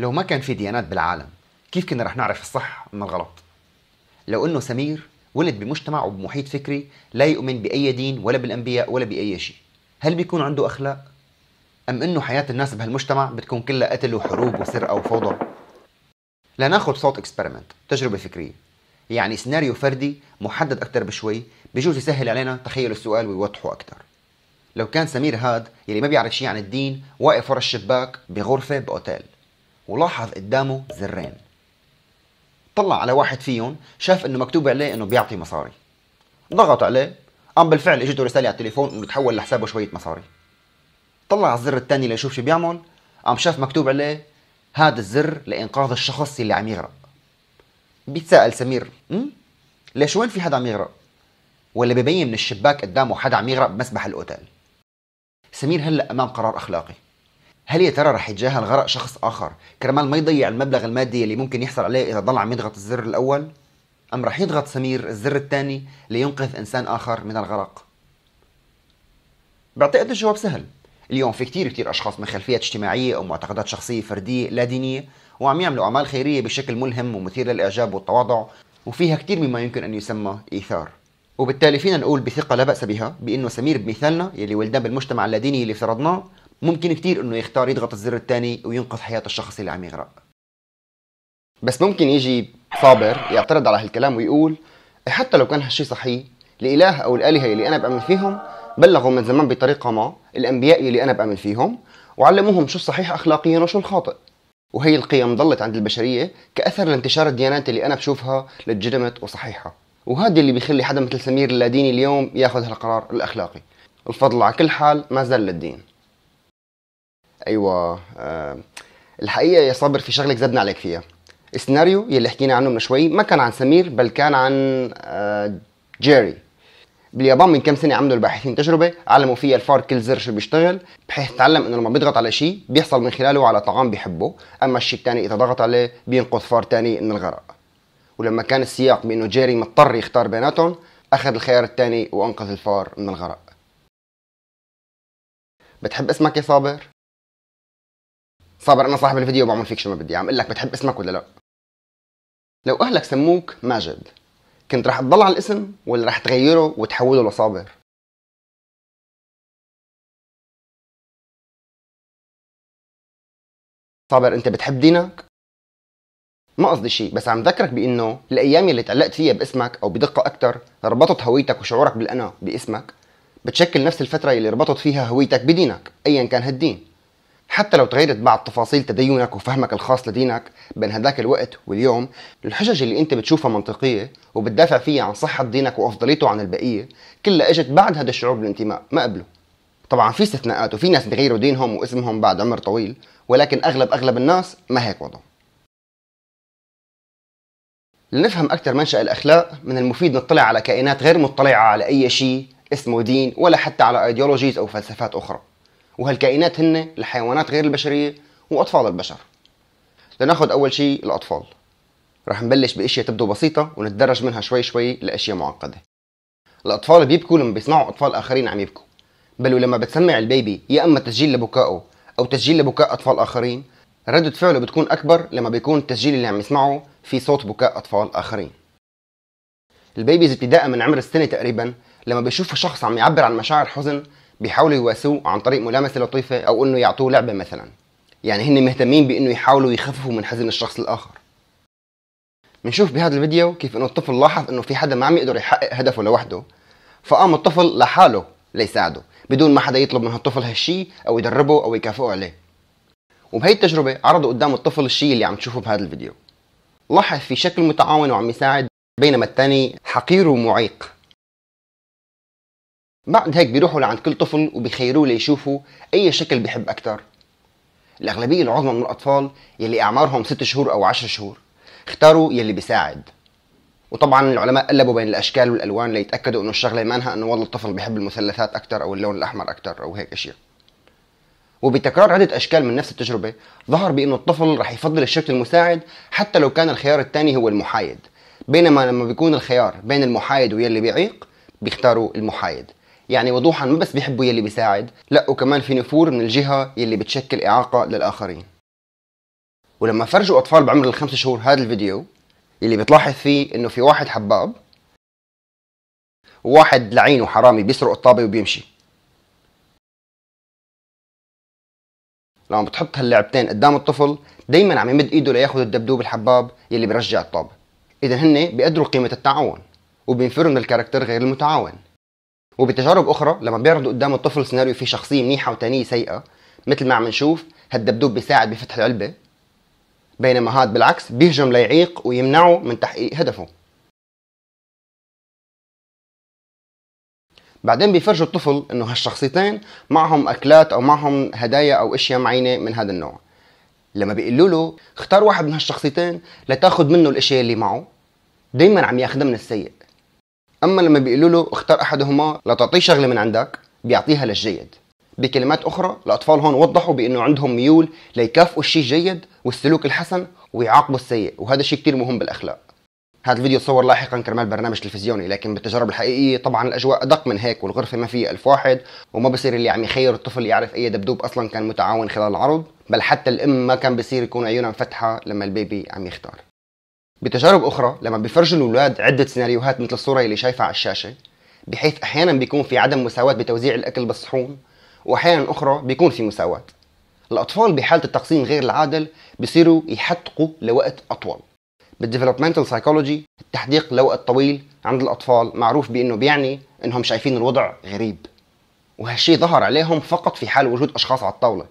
لو ما كان في ديانات بالعالم كيف كنا رح نعرف الصح من الغلط؟ لو انه سمير ولد بمجتمع وبمحيط فكري لا يؤمن بأي دين ولا بالأنبياء ولا بأي شيء هل بيكون عنده أخلاق؟ أم أنه حياة الناس بهالمجتمع بتكون كلها قتل وحروب وسرقة وفوضى؟ لناخذ صوت اكسبيرمنت تجربة فكرية يعني سيناريو فردي محدد أكثر بشوي بجوز يسهل علينا تخيل السؤال ويوضحه أكثر لو كان سمير هاد يلي ما بيعرف شيء عن الدين واقف ورا الشباك بغرفة بأوتيل ولاحظ قدامه زرين طلع على واحد فيهم شاف انه مكتوب عليه انه بيعطي مصاري ضغط عليه قام بالفعل اجته رساله على التليفون انه تحول لحسابه شويه مصاري طلع على الزر الثاني ليشوف شو بيعمل قام شاف مكتوب عليه هذا الزر لانقاذ الشخص اللي عم يغرق بيتساءل سمير م? ليش وين في حدا عم يغرق ولا ببين من الشباك قدامه حدا عم يغرق بمسبح الاوتيل سمير هلا امام قرار اخلاقي هل يا ترى رح يتجاهل غرق شخص آخر كرمال ما يضيع المبلغ المادي اللي ممكن يحصل عليه إذا ضل عم يضغط الزر الأول؟ أم رح يضغط سمير الزر الثاني لينقذ إنسان آخر من الغرق؟ بعتقد الجواب سهل اليوم في كتير كتير أشخاص من خلفيات اجتماعية أو معتقدات شخصية فردية لا دينية وعم يعملوا أعمال خيرية بشكل ملهم ومثير للإعجاب والتواضع وفيها كتير مما يمكن أن يسمى إيثار وبالتالي فينا نقول بثقة لا بأس بها بأنه سمير بمثالنا يلي ولدنا بالمجتمع اللاديني اللي افترضناه ممكن كتير انه يختار يضغط الزر الثاني وينقذ حياة الشخص اللي عم يغرق بس ممكن يجي صابر يعترض على هالكلام ويقول إيه حتى لو كان هالشي صحيح الإله أو الآلهة اللي أنا بأمن فيهم بلغوا من زمان بطريقة ما الأنبياء اللي أنا بأمن فيهم وعلموهم شو الصحيح أخلاقيا وشو الخاطئ وهي القيم ضلت عند البشرية كأثر لانتشار الديانات اللي أنا بشوفها لجدمت وصحيحة وهذا اللي بيخلي حدا مثل سمير اللاديني اليوم ياخذ هالقرار الأخلاقي الفضل على كل حال ما زال للدين ايوه آه الحقيقه يا صابر في شغله كذبنا عليك فيها السيناريو يلي حكينا عنه من شوي ما كان عن سمير بل كان عن آه جيري باليابان من كم سنه عملوا الباحثين تجربه علموا فيها الفار كل زر شو بيشتغل بحيث تعلم انه لما بيضغط على شيء بيحصل من خلاله على طعام بيحبه اما الشيء الثاني اذا ضغط عليه بينقذ فار ثاني من الغرق ولما كان السياق بانه جيري مضطر يختار بيناتهم اخذ الخيار الثاني وانقذ الفار من الغرق بتحب اسمك يا صابر صابر انا صاحب الفيديو بعمل فيك شو ما بدي عم اقول لك بتحب اسمك ولا لا لو اهلك سموك ماجد كنت رح تضل على الاسم ولا رح تغيره وتحوله لصابر صابر انت بتحب دينك ما قصدي شيء بس عم ذكرك بانه الايام اللي تعلقت فيها باسمك او بدقه اكثر ربطت هويتك وشعورك بالانا باسمك بتشكل نفس الفتره اللي ربطت فيها هويتك بدينك ايا كان هالدين حتى لو تغيرت بعض تفاصيل تدينك وفهمك الخاص لدينك بين هذاك الوقت واليوم الحجج اللي انت بتشوفها منطقيه وبتدافع فيها عن صحه دينك وافضليته عن البقيه كلها اجت بعد هذا الشعور بالانتماء ما قبله طبعا في استثناءات وفي ناس بيغيروا دينهم واسمهم بعد عمر طويل ولكن اغلب اغلب الناس ما هيك وضعهم لنفهم أكثر منشأ الأخلاق من المفيد نطلع على كائنات غير مطلعة على أي شيء اسمه دين ولا حتى على أيديولوجيز أو فلسفات أخرى وهالكائنات هن الحيوانات غير البشرية وأطفال البشر لناخد أول شيء الأطفال رح نبلش بأشياء تبدو بسيطة ونتدرج منها شوي شوي لأشياء معقدة الأطفال بيبكوا لما بيسمعوا أطفال آخرين عم يبكوا بل ولما بتسمع البيبي يا أما تسجيل لبكائه أو تسجيل لبكاء أطفال آخرين ردة فعله بتكون أكبر لما بيكون التسجيل اللي عم يسمعه في صوت بكاء أطفال آخرين البيبيز ابتداء من عمر السنة تقريبا لما بيشوفوا شخص عم يعبر عن مشاعر حزن بيحاولوا يواسوه عن طريق ملامسه لطيفه او انه يعطوه لعبه مثلا يعني هن مهتمين بانه يحاولوا يخففوا من حزن الشخص الاخر بنشوف بهذا الفيديو كيف انه الطفل لاحظ انه في حدا ما عم يقدر يحقق هدفه لوحده فقام الطفل لحاله ليساعده بدون ما حدا يطلب من هالطفل هالشي او يدربه او يكافئه عليه وبهي التجربة عرضوا قدام الطفل الشيء اللي عم تشوفه بهذا الفيديو لاحظ في شكل متعاون وعم يساعد بينما الثاني حقير ومعيق بعد هيك بيروحوا لعند كل طفل وبيخيروه ليشوفوا أي شكل بيحب أكثر الأغلبية العظمى من الأطفال يلي أعمارهم 6 شهور أو 10 شهور اختاروا يلي بيساعد وطبعا العلماء قلبوا بين الاشكال والالوان ليتاكدوا انه الشغله مانها انه والله الطفل بيحب المثلثات اكثر او اللون الاحمر اكثر او هيك اشياء وبتكرار عدة أشكال من نفس التجربة ظهر بأن الطفل رح يفضل الشكل المساعد حتى لو كان الخيار الثاني هو المحايد بينما لما بيكون الخيار بين المحايد ويلي بيعيق بيختاروا المحايد يعني وضوحا ما بس بيحبوا يلي بيساعد لا وكمان في نفور من الجهة يلي بتشكل إعاقة للآخرين ولما فرجوا أطفال بعمر الخمس شهور هذا الفيديو يلي بتلاحظ فيه إنه في واحد حباب وواحد لعين وحرامي بيسرق الطابة وبيمشي لما بتحط هاللعبتين قدام الطفل دايما عم يمد ايده لياخذ الدبدوب الحباب يلي بيرجع الطابة اذا هن بيقدروا قيمة التعاون وبينفروا من الكاركتر غير المتعاون وبتجارب أخرى لما بيعرضوا قدام الطفل سيناريو فيه شخصية منيحة وتانية سيئة مثل ما عم نشوف هالدبدوب بيساعد بفتح العلبة بينما هاد بالعكس بيهجم ليعيق ويمنعه من تحقيق هدفه بعدين بيفرجوا الطفل انه هالشخصيتين معهم اكلات او معهم هدايا او اشياء معينه من هذا النوع لما بيقولوا له اختار واحد من هالشخصيتين لتاخذ منه الاشياء اللي معه دائما عم ياخذها من السيء اما لما بيقولوا له اختار احدهما لتعطيه شغله من عندك بيعطيها للجيد بكلمات اخرى الاطفال هون وضحوا بانه عندهم ميول ليكافئوا الشيء الجيد والسلوك الحسن ويعاقبوا السيء وهذا الشيء كثير مهم بالاخلاق هذا الفيديو تصور لاحقا كرمال برنامج تلفزيوني لكن بالتجارب الحقيقية طبعا الأجواء أدق من هيك والغرفة ما فيها ألف واحد وما بصير اللي عم يخير الطفل يعرف أي دبدوب أصلا كان متعاون خلال العرض بل حتى الأم ما كان بصير يكون عيونها مفتحة لما البيبي عم يختار بتجارب أخرى لما بيفرجوا الأولاد عدة سيناريوهات مثل الصورة اللي شايفها على الشاشة بحيث أحيانا بيكون في عدم مساواة بتوزيع الأكل بالصحون وأحيانا أخرى بيكون في مساواة الأطفال بحالة التقسيم غير العادل بيصيروا يحدقوا لوقت أطول بالديفلوبمنتال سايكولوجي التحديق لوقت طويل عند الأطفال معروف بأنه بيعني أنهم شايفين الوضع غريب وهالشي ظهر عليهم فقط في حال وجود أشخاص على الطاولة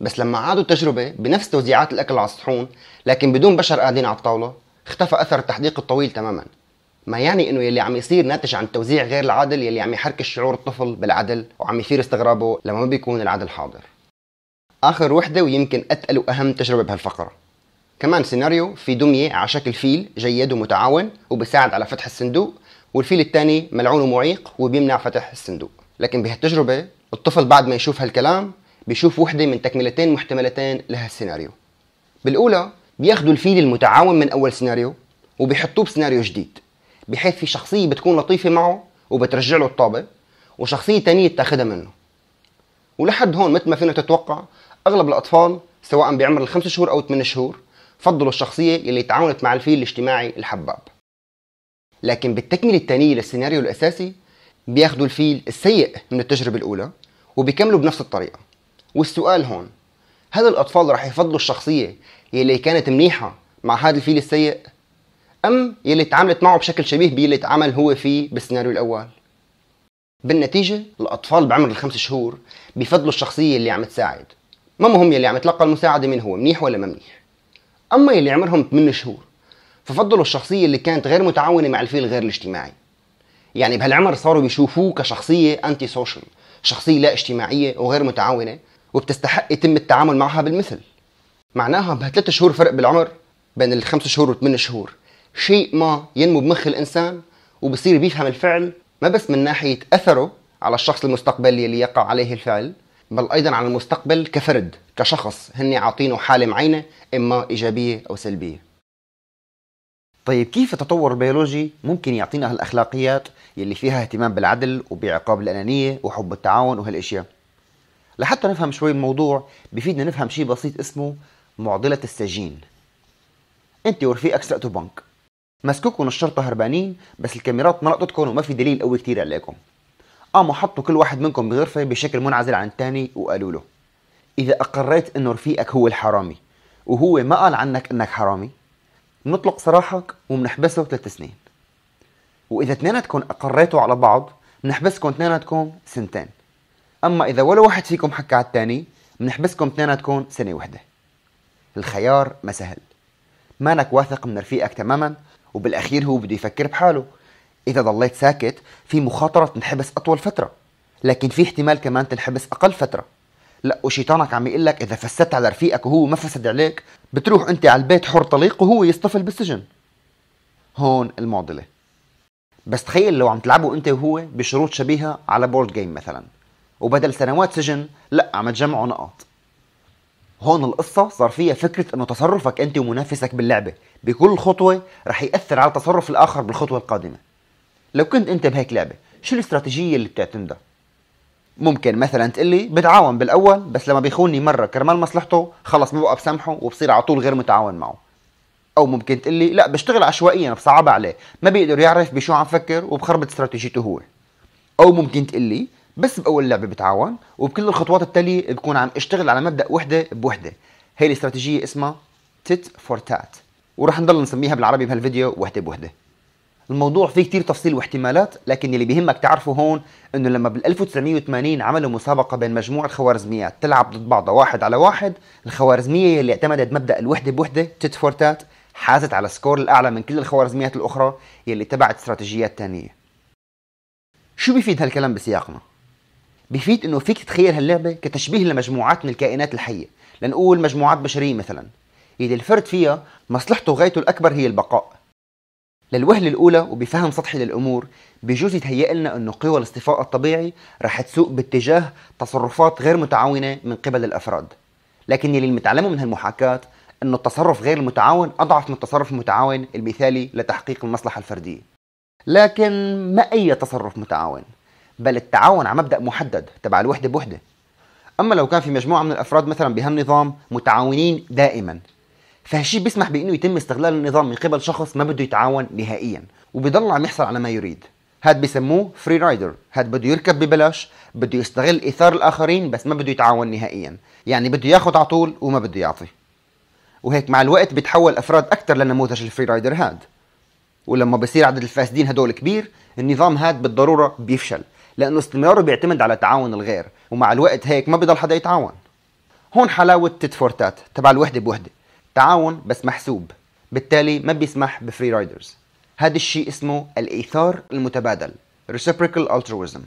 بس لما عادوا التجربة بنفس توزيعات الأكل على الصحون لكن بدون بشر قاعدين على الطاولة اختفى اثر التحديق الطويل تماما ما يعني انه يلي عم يصير ناتج عن توزيع غير العادل يلي عم يحرك الشعور الطفل بالعدل وعم يثير استغرابه لما ما بيكون العدل حاضر اخر وحده ويمكن اتقل واهم تجربه بهالفقره كمان سيناريو في دميه على شكل فيل جيد ومتعاون وبساعد على فتح الصندوق والفيل الثاني ملعون ومعيق وبيمنع فتح الصندوق لكن بهالتجربه الطفل بعد ما يشوف هالكلام بيشوف وحده من تكملتين محتملتين لهالسيناريو بالاولى بياخدوا الفيل المتعاون من اول سيناريو وبيحطوه بسيناريو جديد بحيث في شخصيه بتكون لطيفه معه وبترجع له الطابه وشخصيه ثانيه بتاخذها منه ولحد هون مثل ما فينا تتوقع اغلب الاطفال سواء بعمر الخمس شهور او ثمان شهور فضلوا الشخصيه اللي تعاونت مع الفيل الاجتماعي الحباب لكن بالتكمله الثانيه للسيناريو الاساسي بياخذوا الفيل السيء من التجربه الاولى وبيكملوا بنفس الطريقه والسؤال هون هل الاطفال راح يفضلوا الشخصيه يلي كانت منيحه مع هذا الفيل السيء ام يلي تعاملت معه بشكل شبيه باللي تعامل هو فيه بالسيناريو الاول بالنتيجة الأطفال بعمر الخمس شهور بفضلوا الشخصية اللي عم تساعد ما مهم يلي عم يتلقى المساعدة من هو منيح ولا ما منيح أما يلي عمرهم 8 شهور ففضلوا الشخصية اللي كانت غير متعاونة مع الفيل غير الاجتماعي يعني بهالعمر صاروا بيشوفوه كشخصية أنتي سوشيال شخصية لا اجتماعية وغير متعاونة وبتستحق يتم التعامل معها بالمثل معناها بهالثلاث شهور فرق بالعمر بين الخمس شهور والثمان شهور شيء ما ينمو بمخ الانسان وبصير بيفهم الفعل ما بس من ناحيه اثره على الشخص المستقبلي اللي يقع عليه الفعل بل ايضا على المستقبل كفرد كشخص هن عاطينه حاله معينه اما ايجابيه او سلبيه طيب كيف التطور البيولوجي ممكن يعطينا هالاخلاقيات يلي فيها اهتمام بالعدل وبعقاب الانانيه وحب التعاون وهالاشياء لحتى نفهم شوي الموضوع بفيدنا نفهم شيء بسيط اسمه معضلة السجين انت ورفيقك سرقتوا بنك مسكوكم الشرطة هربانين بس الكاميرات ما لقطتكم وما في دليل قوي كتير عليكم قاموا حطوا كل واحد منكم بغرفة بشكل منعزل عن التاني وقالوا له إذا أقريت إنه رفيقك هو الحرامي وهو ما قال عنك إنك حرامي بنطلق سراحك وبنحبسه ثلاث سنين وإذا اثنيناتكم أقريتوا على بعض بنحبسكم اثنيناتكم سنتين أما إذا ولا واحد فيكم حكى على الثاني بنحبسكم اثنيناتكم سنة وحدة الخيار ما سهل مانك واثق من رفيقك تماما وبالأخير هو بده يفكر بحاله إذا ضليت ساكت في مخاطرة تنحبس أطول فترة لكن في احتمال كمان تنحبس أقل فترة لا وشيطانك عم يقول لك إذا فسدت على رفيقك وهو ما فسد عليك بتروح أنت على البيت حر طليق وهو يصطفل بالسجن هون المعضلة بس تخيل لو عم تلعبوا أنت وهو بشروط شبيهة على بورد جيم مثلا وبدل سنوات سجن لا عم تجمعوا نقاط هون القصه صار فيها فكره انه تصرفك انت ومنافسك باللعبه بكل خطوه رح ياثر على تصرف الاخر بالخطوه القادمه لو كنت انت بهيك لعبه شو الاستراتيجيه اللي بتعتمدها ممكن مثلا تقول لي بتعاون بالاول بس لما بيخونني مره كرمال مصلحته خلص ما بقى بسامحه وبصير على طول غير متعاون معه او ممكن تقول لي لا بشتغل عشوائيا بصعب عليه ما بيقدر يعرف بشو عم فكر وبخربط استراتيجيته هو او ممكن تقول لي بس باول لعبه بتعاون وبكل الخطوات التاليه بكون عم اشتغل على مبدا وحده بوحده هي الاستراتيجيه اسمها تيت فور تات ورح نضل نسميها بالعربي بهالفيديو وحده بوحده الموضوع فيه كتير تفصيل واحتمالات لكن يلي بيهمك تعرفه هون انه لما بال 1980 عملوا مسابقة بين مجموعة خوارزميات تلعب ضد بعضها واحد على واحد الخوارزمية يلي اعتمدت مبدأ الوحدة بوحدة تيت فور تات حازت على سكور الأعلى من كل الخوارزميات الأخرى يلي اتبعت استراتيجيات تانية شو بيفيد هالكلام بسياقنا؟ بيفيد انه فيك تتخيل هاللعبه كتشبيه لمجموعات من الكائنات الحيه لنقول مجموعات بشريه مثلا اللي الفرد فيها مصلحته وغايته الاكبر هي البقاء للوهله الاولى وبفهم سطحي للامور بجوز يتهيأ لنا انه قوى الاصطفاء الطبيعي رح تسوق باتجاه تصرفات غير متعاونه من قبل الافراد لكن يلي متعلمه من هالمحاكاه انه التصرف غير المتعاون اضعف من التصرف المتعاون المثالي لتحقيق المصلحه الفرديه لكن ما اي تصرف متعاون بل التعاون على مبدا محدد تبع الوحده بوحده اما لو كان في مجموعه من الافراد مثلا بهالنظام متعاونين دائما فهالشيء بيسمح بانه يتم استغلال النظام من قبل شخص ما بده يتعاون نهائيا وبيضل عم يحصل على ما يريد هاد بسموه فري رايدر هاد بده يركب ببلاش بده يستغل اثار الاخرين بس ما بده يتعاون نهائيا يعني بده ياخذ على طول وما بده يعطي وهيك مع الوقت بيتحول افراد اكثر لنموذج الفري رايدر هاد ولما بصير عدد الفاسدين هدول كبير النظام هاد بالضروره بيفشل لانه استمراره بيعتمد على تعاون الغير ومع الوقت هيك ما بضل حدا يتعاون هون حلاوه تيت فورتات تبع الوحده بوحده تعاون بس محسوب بالتالي ما بيسمح بفري رايدرز هذا الشيء اسمه الايثار المتبادل reciprocal altruism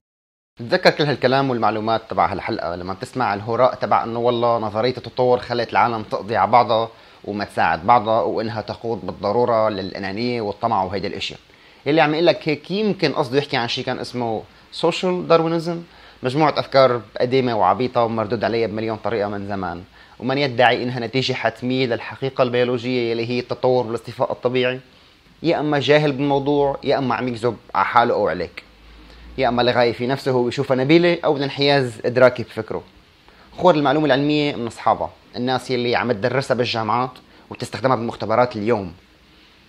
تذكر كل هالكلام والمعلومات تبع هالحلقه لما تسمع الهراء تبع انه والله نظريه التطور خلت العالم تقضي على بعضها وما تساعد بعضها وانها تقود بالضروره للانانيه والطمع وهيدي الاشياء اللي عم يقول لك هيك يمكن قصده يحكي عن شيء كان اسمه سوشيال داروينزم مجموعة أفكار قديمة وعبيطة ومردود عليها بمليون طريقة من زمان ومن يدعي إنها نتيجة حتمية للحقيقة البيولوجية يلي هي التطور والاصطفاء الطبيعي يا اما جاهل بالموضوع يا اما عم يكذب على حاله او عليك يا اما لغاية في نفسه هو يشوفها نبيله او الانحياز ادراكي بفكره خور المعلومه العلميه من اصحابها الناس يلي عم تدرسها بالجامعات وبتستخدمها بالمختبرات اليوم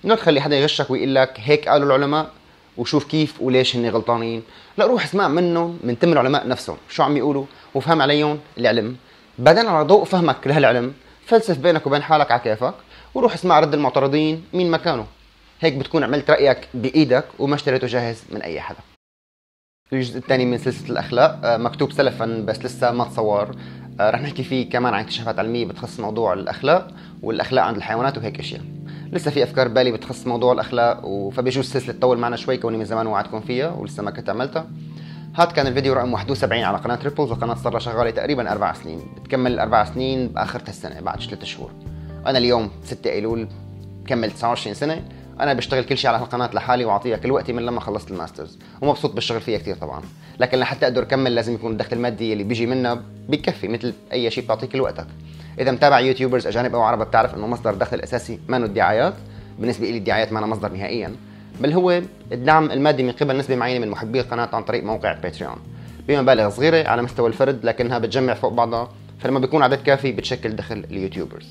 لا تخلي حدا يغشك ويقول لك هيك قالوا العلماء وشوف كيف وليش هن غلطانين لا روح اسمع منهم من تم العلماء نفسهم شو عم يقولوا وفهم عليهم العلم بعدين على ضوء فهمك لهالعلم فلسف بينك وبين حالك على كيفك وروح اسمع رد المعترضين مين مكانه هيك بتكون عملت رايك بايدك وما اشتريته جاهز من اي حدا الجزء الثاني من سلسله الاخلاق آه، مكتوب سلفا بس لسه ما تصور آه، رح نحكي فيه كمان عن اكتشافات علميه بتخص موضوع الاخلاق والاخلاق عند الحيوانات وهيك اشياء لسه في افكار بالي بتخص موضوع الاخلاق فبيجوز السلسله تطول معنا شوي كوني من زمان وعدكم فيها ولسه ما كنت عملتها هذا كان الفيديو رقم 71 على قناه ريبلز القناه صار لها شغاله تقريبا اربع سنين بتكمل الاربع سنين باخر السنه بعد ثلاث شهور انا اليوم 6 ايلول كملت 29 سنه انا بشتغل كل شيء على هالقناه لحالي واعطيها كل وقتي من لما خلصت الماسترز ومبسوط بالشغل فيها كثير طبعا لكن لحتى اقدر اكمل لازم يكون الدخل المادي اللي بيجي منها بكفي مثل اي شيء بتعطيك كل وقتك اذا متابع يوتيوبرز اجانب او عرب بتعرف انه مصدر دخل الاساسي ما الدعايات بالنسبه لي الدعايات ما أنا مصدر نهائيا بل هو الدعم المادي من قبل نسبه معينه من محبي القناه عن طريق موقع باتريون بمبالغ صغيره على مستوى الفرد لكنها بتجمع فوق بعضها فلما بيكون عدد كافي بتشكل دخل اليوتيوبرز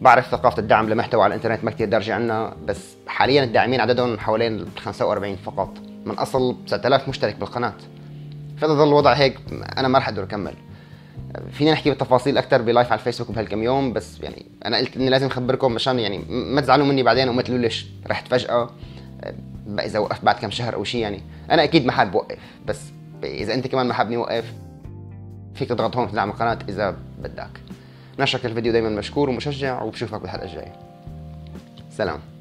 بعرف ثقافة الدعم لمحتوى على الانترنت ما كثير دارجة عنا بس حاليا الداعمين عددهم حوالين 45 فقط من اصل 9000 مشترك بالقناة فاذا ظل الوضع هيك انا ما رح اقدر اكمل فينا نحكي بالتفاصيل اكثر بلايف على الفيسبوك بهالكم يوم بس يعني انا قلت اني لازم اخبركم مشان يعني ما تزعلوا مني بعدين وما تقولوا ليش رحت فجاه أه، اذا وقفت بعد كم شهر او شيء يعني انا اكيد ما حاب وقف بس اذا انت كمان ما حابني وقف فيك تضغط هون تدعم القناه اذا بدك نشرك الفيديو دائما مشكور ومشجع وبشوفك بالحلقه الجايه سلام